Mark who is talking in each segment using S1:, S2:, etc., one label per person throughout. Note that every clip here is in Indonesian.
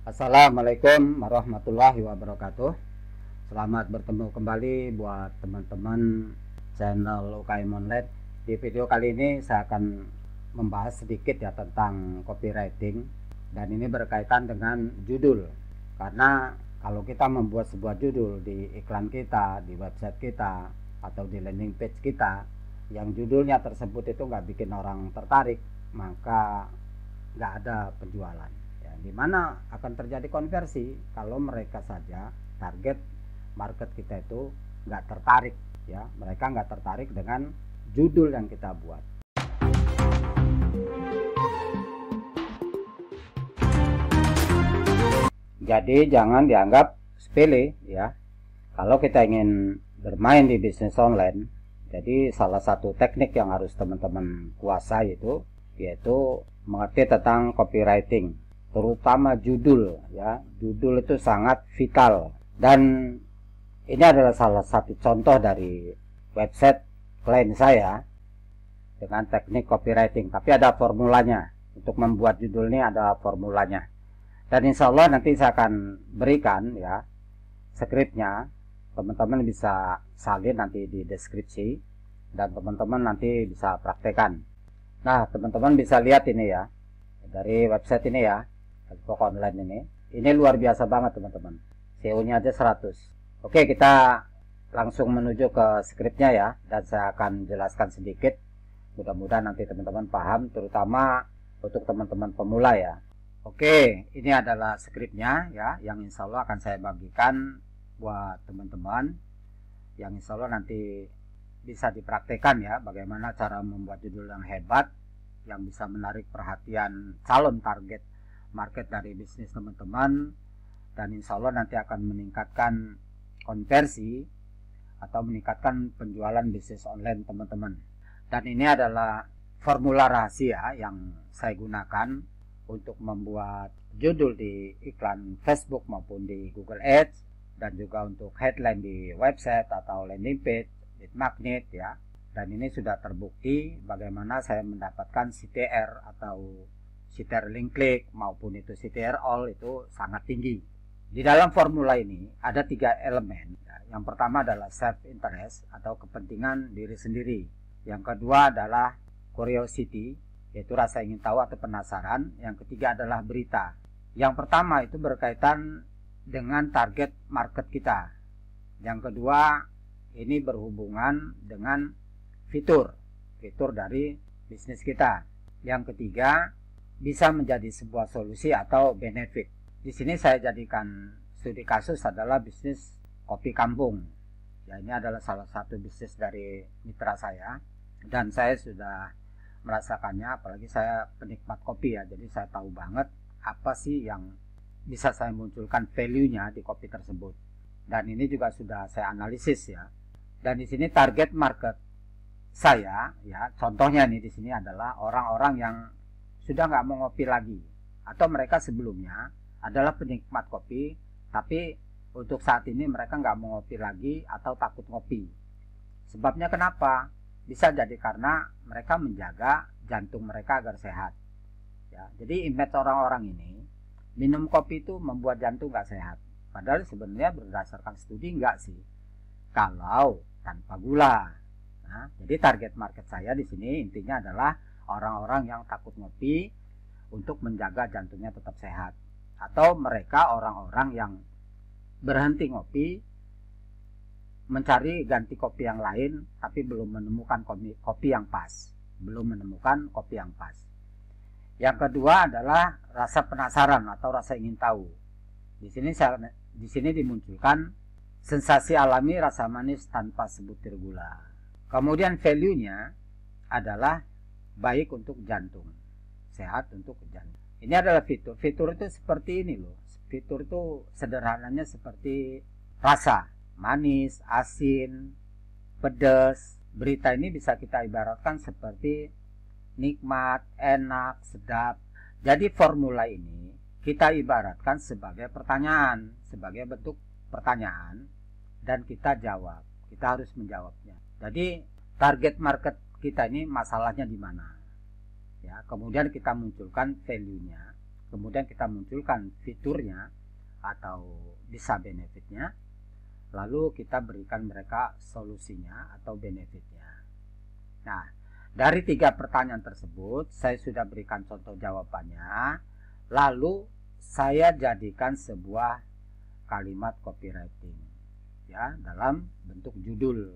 S1: Assalamualaikum warahmatullahi wabarakatuh. Selamat bertemu kembali buat teman-teman channel UKM Online. Di video kali ini saya akan membahas sedikit ya tentang copywriting dan ini berkaitan dengan judul. Karena kalau kita membuat sebuah judul di iklan kita, di website kita, atau di landing page kita, yang judulnya tersebut itu nggak bikin orang tertarik, maka nggak ada penjualan di mana akan terjadi konversi kalau mereka saja target market kita itu nggak tertarik ya mereka nggak tertarik dengan judul yang kita buat jadi jangan dianggap sepele ya kalau kita ingin bermain di bisnis online jadi salah satu teknik yang harus teman-teman kuasai itu yaitu mengerti tentang copywriting terutama judul ya judul itu sangat vital dan ini adalah salah satu contoh dari website klien saya dengan teknik copywriting tapi ada formulanya untuk membuat judul ini ada formulanya dan insya Allah nanti saya akan berikan ya skripnya teman-teman bisa salin nanti di deskripsi dan teman-teman nanti bisa praktekan nah teman-teman bisa lihat ini ya dari website ini ya toko Online ini. Ini luar biasa banget teman-teman. SEO-nya aja 100. Oke, kita langsung menuju ke skripnya ya. Dan saya akan jelaskan sedikit. Mudah-mudahan nanti teman-teman paham, terutama untuk teman-teman pemula ya. Oke, ini adalah skripnya ya, yang insya Allah akan saya bagikan buat teman-teman. Yang insya Allah nanti bisa dipraktekan ya, bagaimana cara membuat judul yang hebat, yang bisa menarik perhatian calon target market dari bisnis teman-teman dan insya Allah nanti akan meningkatkan konversi atau meningkatkan penjualan bisnis online teman-teman dan ini adalah formula rahasia yang saya gunakan untuk membuat judul di iklan Facebook maupun di Google Ads dan juga untuk headline di website atau landing page lead magnet ya dan ini sudah terbukti bagaimana saya mendapatkan CTR atau CTR link click maupun itu CTR all itu sangat tinggi. Di dalam formula ini ada tiga elemen. Ya, yang pertama adalah self interest atau kepentingan diri sendiri. Yang kedua adalah curiosity yaitu rasa ingin tahu atau penasaran. Yang ketiga adalah berita. Yang pertama itu berkaitan dengan target market kita. Yang kedua ini berhubungan dengan fitur, fitur dari bisnis kita. Yang ketiga bisa menjadi sebuah solusi atau benefit. Di sini saya jadikan studi kasus adalah bisnis kopi kampung. Ya, ini adalah salah satu bisnis dari mitra saya dan saya sudah merasakannya apalagi saya penikmat kopi ya jadi saya tahu banget apa sih yang bisa saya munculkan value-nya di kopi tersebut dan ini juga sudah saya analisis ya dan di sini target market saya ya contohnya nih di sini adalah orang-orang yang sudah nggak mau ngopi lagi. Atau mereka sebelumnya adalah penikmat kopi, tapi untuk saat ini mereka nggak mau ngopi lagi atau takut ngopi. Sebabnya kenapa? Bisa jadi karena mereka menjaga jantung mereka agar sehat. Ya, jadi image orang-orang ini minum kopi itu membuat jantung nggak sehat. Padahal sebenarnya berdasarkan studi nggak sih. Kalau tanpa gula. Nah, jadi target market saya di sini intinya adalah orang-orang yang takut ngopi untuk menjaga jantungnya tetap sehat atau mereka orang-orang yang berhenti ngopi mencari ganti kopi yang lain tapi belum menemukan kopi, kopi yang pas belum menemukan kopi yang pas yang kedua adalah rasa penasaran atau rasa ingin tahu di sini saya, di sini dimunculkan sensasi alami rasa manis tanpa sebutir gula kemudian value nya adalah baik untuk jantung, sehat untuk jantung. Ini adalah fitur. Fitur itu seperti ini loh. Fitur itu sederhananya seperti rasa, manis, asin, pedas. Berita ini bisa kita ibaratkan seperti nikmat, enak, sedap. Jadi formula ini kita ibaratkan sebagai pertanyaan, sebagai bentuk pertanyaan dan kita jawab. Kita harus menjawabnya. Jadi target market kita ini masalahnya di mana. Ya, kemudian kita munculkan value-nya, kemudian kita munculkan fiturnya atau bisa benefitnya, lalu kita berikan mereka solusinya atau benefitnya. Nah, dari tiga pertanyaan tersebut, saya sudah berikan contoh jawabannya, lalu saya jadikan sebuah kalimat copywriting ya dalam bentuk judul.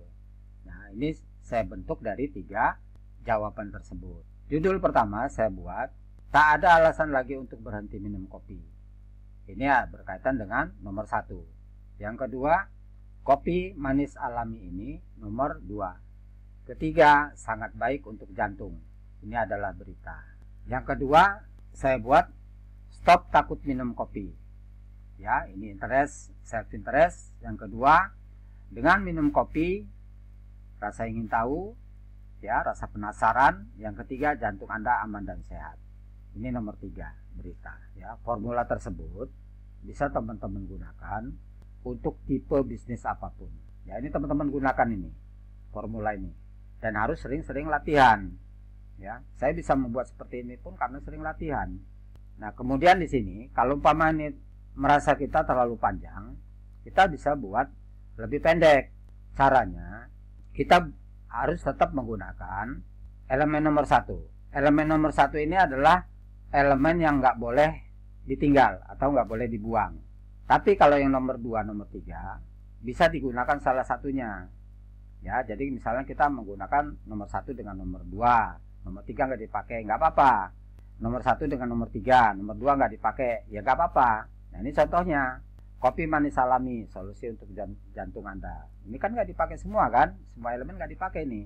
S1: Nah, ini saya bentuk dari tiga jawaban tersebut. Judul pertama saya buat, tak ada alasan lagi untuk berhenti minum kopi. Ini ya berkaitan dengan nomor satu. Yang kedua, kopi manis alami ini nomor dua. Ketiga, sangat baik untuk jantung. Ini adalah berita. Yang kedua, saya buat stop takut minum kopi. Ya, ini interest, self interest. Yang kedua, dengan minum kopi rasa ingin tahu, ya, rasa penasaran. Yang ketiga, jantung Anda aman dan sehat. Ini nomor tiga berita. Ya, formula tersebut bisa teman-teman gunakan untuk tipe bisnis apapun. Ya, ini teman-teman gunakan ini formula ini dan harus sering-sering latihan. Ya, saya bisa membuat seperti ini pun karena sering latihan. Nah, kemudian di sini kalau umpama ini merasa kita terlalu panjang, kita bisa buat lebih pendek. Caranya kita harus tetap menggunakan elemen nomor satu. Elemen nomor satu ini adalah elemen yang nggak boleh ditinggal atau nggak boleh dibuang. Tapi kalau yang nomor dua, nomor tiga bisa digunakan salah satunya. Ya, jadi misalnya kita menggunakan nomor satu dengan nomor dua, nomor tiga nggak dipakai, nggak apa-apa. Nomor satu dengan nomor tiga, nomor dua nggak dipakai, ya nggak apa-apa. Nah ini contohnya. Kopi manis salami solusi untuk jantung Anda. Ini kan nggak dipakai semua kan? Semua elemen nggak dipakai ini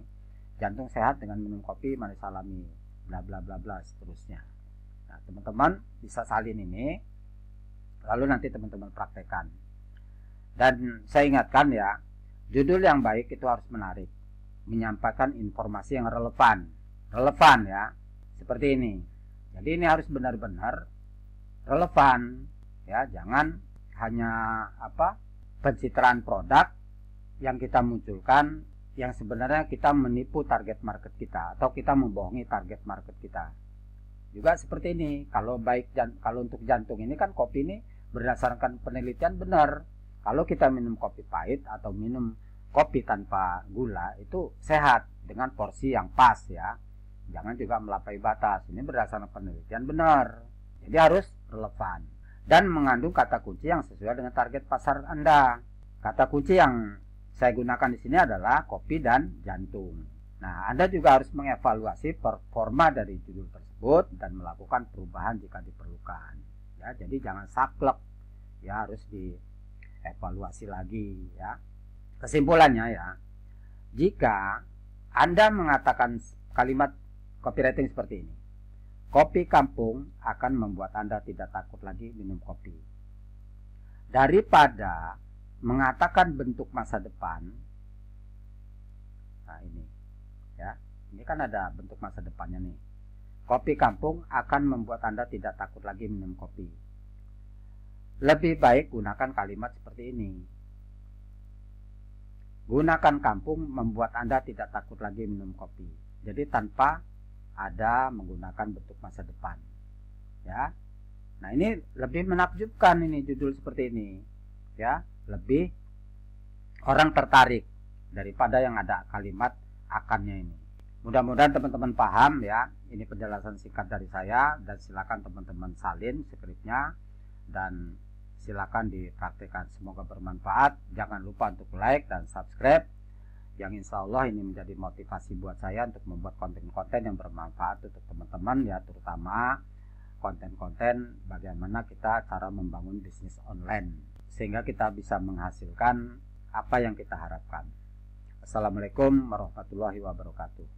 S1: Jantung sehat dengan minum kopi manis salami bla bla bla bla seterusnya. Nah, teman-teman bisa salin ini, lalu nanti teman-teman praktekkan. Dan saya ingatkan ya, judul yang baik itu harus menarik, menyampaikan informasi yang relevan, relevan ya, seperti ini. Jadi ini harus benar-benar relevan ya, jangan hanya apa pencitraan produk yang kita munculkan yang sebenarnya kita menipu target market kita atau kita membohongi target market kita. Juga seperti ini, kalau baik kalau untuk jantung ini kan kopi ini berdasarkan penelitian benar. Kalau kita minum kopi pahit atau minum kopi tanpa gula itu sehat dengan porsi yang pas ya. Jangan juga melampaui batas. Ini berdasarkan penelitian benar. Jadi harus relevan dan mengandung kata kunci yang sesuai dengan target pasar Anda. Kata kunci yang saya gunakan di sini adalah kopi dan jantung. Nah, Anda juga harus mengevaluasi performa dari judul tersebut dan melakukan perubahan jika diperlukan. Ya, jadi jangan saklek. Ya, harus dievaluasi lagi ya. Kesimpulannya ya, jika Anda mengatakan kalimat copywriting seperti ini. Kopi kampung akan membuat Anda tidak takut lagi minum kopi. Daripada mengatakan bentuk masa depan, nah ini, ya, ini kan ada bentuk masa depannya nih. Kopi kampung akan membuat Anda tidak takut lagi minum kopi. Lebih baik gunakan kalimat seperti ini. Gunakan kampung membuat Anda tidak takut lagi minum kopi. Jadi tanpa ada menggunakan bentuk masa depan. Ya. Nah, ini lebih menakjubkan ini judul seperti ini. Ya, lebih orang tertarik daripada yang ada kalimat akannya ini. Mudah-mudahan teman-teman paham ya. Ini penjelasan singkat dari saya dan silakan teman-teman salin skripnya dan silakan dipraktikkan. Semoga bermanfaat. Jangan lupa untuk like dan subscribe yang insya Allah ini menjadi motivasi buat saya untuk membuat konten-konten yang bermanfaat untuk teman-teman ya terutama konten-konten bagaimana kita cara membangun bisnis online sehingga kita bisa menghasilkan apa yang kita harapkan. Assalamualaikum warahmatullahi wabarakatuh.